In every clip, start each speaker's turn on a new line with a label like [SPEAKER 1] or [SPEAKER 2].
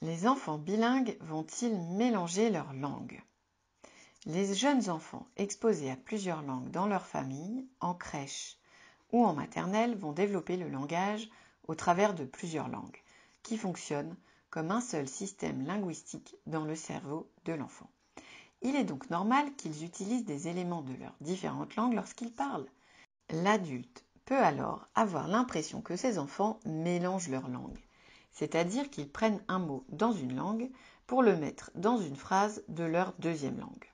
[SPEAKER 1] Les enfants bilingues vont-ils mélanger leurs langues Les jeunes enfants exposés à plusieurs langues dans leur famille, en crèche ou en maternelle vont développer le langage au travers de plusieurs langues, qui fonctionnent comme un seul système linguistique dans le cerveau de l'enfant. Il est donc normal qu'ils utilisent des éléments de leurs différentes langues lorsqu'ils parlent. L'adulte alors avoir l'impression que ces enfants mélangent leurs langues, c'est-à-dire qu'ils prennent un mot dans une langue pour le mettre dans une phrase de leur deuxième langue.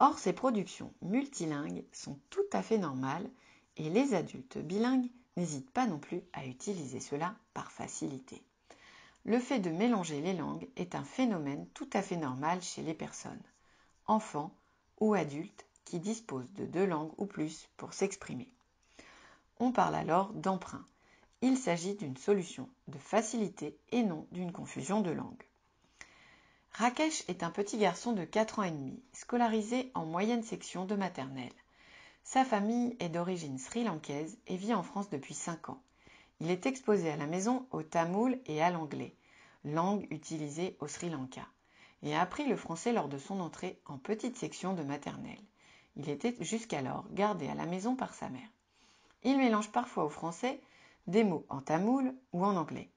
[SPEAKER 1] Or, ces productions multilingues sont tout à fait normales et les adultes bilingues n'hésitent pas non plus à utiliser cela par facilité. Le fait de mélanger les langues est un phénomène tout à fait normal chez les personnes, enfants ou adultes, qui disposent de deux langues ou plus pour s'exprimer. On parle alors d'emprunt. Il s'agit d'une solution de facilité et non d'une confusion de langue. Rakesh est un petit garçon de 4 ans et demi, scolarisé en moyenne section de maternelle. Sa famille est d'origine sri-lankaise et vit en France depuis 5 ans. Il est exposé à la maison au tamoul et à l'anglais, langue utilisée au Sri Lanka, et a appris le français lors de son entrée en petite section de maternelle. Il était jusqu'alors gardé à la maison par sa mère. Il mélange parfois au français des mots en tamoul ou en anglais.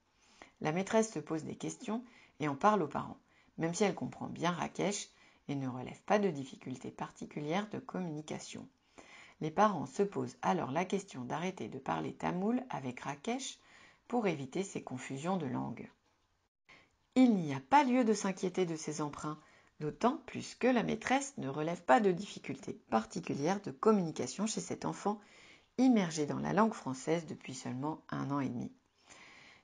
[SPEAKER 1] La maîtresse se pose des questions et en parle aux parents, même si elle comprend bien Rakesh et ne relève pas de difficultés particulières de communication. Les parents se posent alors la question d'arrêter de parler tamoul avec Rakesh pour éviter ces confusions de langue. Il n'y a pas lieu de s'inquiéter de ces emprunts, d'autant plus que la maîtresse ne relève pas de difficultés particulières de communication chez cet enfant immergé dans la langue française depuis seulement un an et demi.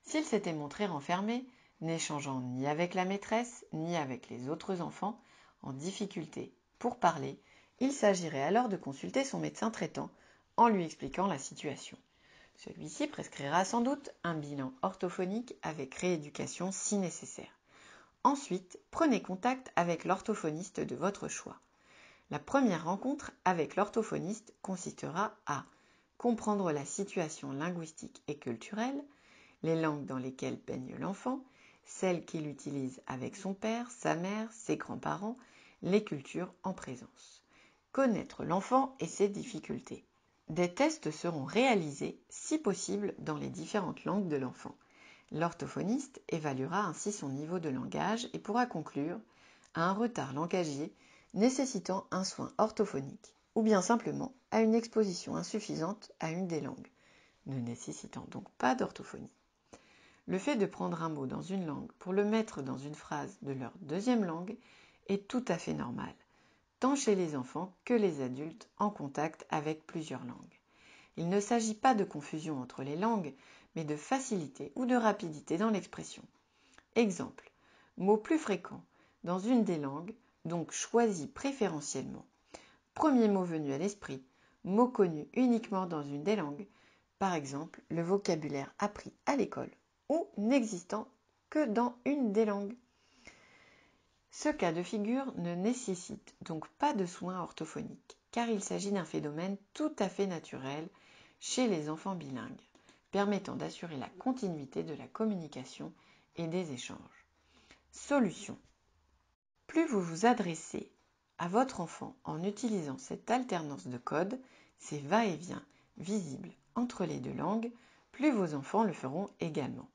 [SPEAKER 1] S'il s'était montré renfermé, n'échangeant ni avec la maîtresse, ni avec les autres enfants, en difficulté pour parler, il s'agirait alors de consulter son médecin traitant en lui expliquant la situation. Celui-ci prescrira sans doute un bilan orthophonique avec rééducation si nécessaire. Ensuite, prenez contact avec l'orthophoniste de votre choix. La première rencontre avec l'orthophoniste consistera à comprendre la situation linguistique et culturelle, les langues dans lesquelles baigne l'enfant, celles qu'il utilise avec son père, sa mère, ses grands-parents, les cultures en présence. Connaître l'enfant et ses difficultés. Des tests seront réalisés, si possible, dans les différentes langues de l'enfant. L'orthophoniste évaluera ainsi son niveau de langage et pourra conclure à un retard langagier nécessitant un soin orthophonique ou bien simplement à une exposition insuffisante à une des langues, ne nécessitant donc pas d'orthophonie. Le fait de prendre un mot dans une langue pour le mettre dans une phrase de leur deuxième langue est tout à fait normal, tant chez les enfants que les adultes en contact avec plusieurs langues. Il ne s'agit pas de confusion entre les langues, mais de facilité ou de rapidité dans l'expression. Exemple, mot plus fréquent dans une des langues, donc choisi préférentiellement. Premier mot venu à l'esprit, mots connus uniquement dans une des langues, par exemple le vocabulaire appris à l'école ou n'existant que dans une des langues. Ce cas de figure ne nécessite donc pas de soins orthophoniques, car il s'agit d'un phénomène tout à fait naturel chez les enfants bilingues, permettant d'assurer la continuité de la communication et des échanges. Solution. Plus vous vous adressez à votre enfant en utilisant cette alternance de codes, ces va-et-vient visibles entre les deux langues, plus vos enfants le feront également.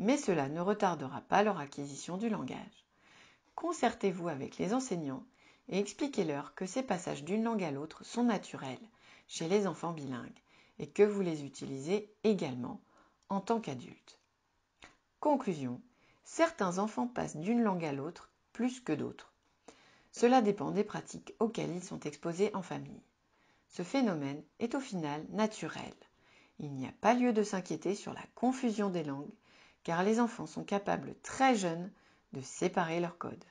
[SPEAKER 1] Mais cela ne retardera pas leur acquisition du langage. Concertez-vous avec les enseignants et expliquez-leur que ces passages d'une langue à l'autre sont naturels chez les enfants bilingues et que vous les utilisez également en tant qu'adultes. Conclusion. Certains enfants passent d'une langue à l'autre plus que d'autres. Cela dépend des pratiques auxquelles ils sont exposés en famille. Ce phénomène est au final naturel. Il n'y a pas lieu de s'inquiéter sur la confusion des langues, car les enfants sont capables très jeunes de séparer leurs codes.